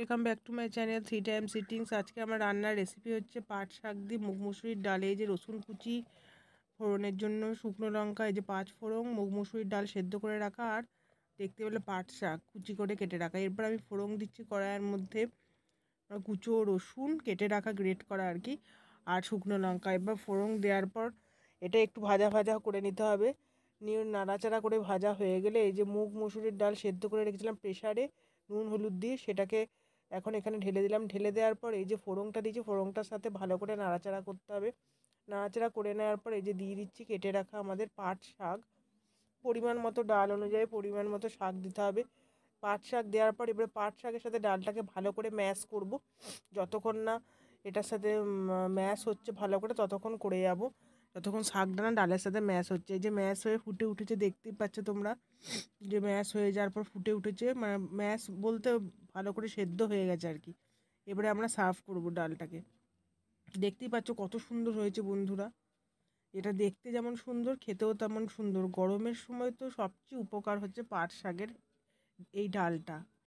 welcome back to my channel three time sittings আজকে আমার রান্নার রেসিপি হচ্ছে পাট শাক দিয়ে মুগ মুসুরির ডালে এই যে রসুন কুচি ফোড়নের জন্য শুকনো লঙ্কা এই যে পাঁচ ফোড়ন মুগ মুসুরির ডাল সেদ্ধ করে রাখা আর দেখতে পেলে পাট শাক কুচি করে কেটে রাখা এরপর আমি ফোড়ন দিচ্ছি কড়াইয়ের মধ্যে কুচো রসুন কেটে রাখা গ্রেট করা আর কি আর শুকনো লঙ্কা এবার ফোড়ন দেওয়ার পর এটা একটু ভাজা ভাজা করে নিতে হবে নিয়ে নাড়াচাড়া করে ভাজা হয়ে গেলে এই যে মুগ মুসুরির ডাল সেদ্ধ করে রেখেছিলাম প্রেশারে নুন হলুদ দিয়ে সেটাকে এখন এখানে ঢেলে দিলাম ঢেলে দেওয়ার পর এই যে ফোড়ংটা দিয়েছি ফোড়ংটার সাথে ভালো করে নাড়াচাড়া করতে হবে নাড়াচাড়া করে নেওয়ার পর এই যে দিয়ে দিচ্ছি কেটে রাখা আমাদের পাট শাক পরিমাণ মতো ডাল অনুযায়ী পরিমাণ মতো শাক দিতে হবে পাট শাক দেওয়ার পর এবারে পাট শাকের সাথে ডালটাকে ভালো করে ম্যাশ করব যতক্ষণ না এটার সাথে ম্যাশ হচ্ছে ভালো করে ততক্ষণ করে যাব ততক্ষণ শাকডানা ডালের সাথে ম্যাশ হচ্ছে এই যে ম্যাশ হয়ে ফুটে উঠেছে দেখতেই পাচ্ছ তোমরা যে ম্যাশ হয়ে যাওয়ার পর ফুটে উঠেছে মানে ম্যাশ বলতে ভালো করে সেদ্ধ হয়ে গেছে আর কি এবারে আমরা সার্ভ করব ডালটাকে দেখতেই পাচ্ছ কত সুন্দর হয়েছে বন্ধুরা এটা দেখতে যেমন সুন্দর খেতেও তেমন সুন্দর গরমের সময় তো সবচেয়ে উপকার হচ্ছে পাট শাকের এই ডালটা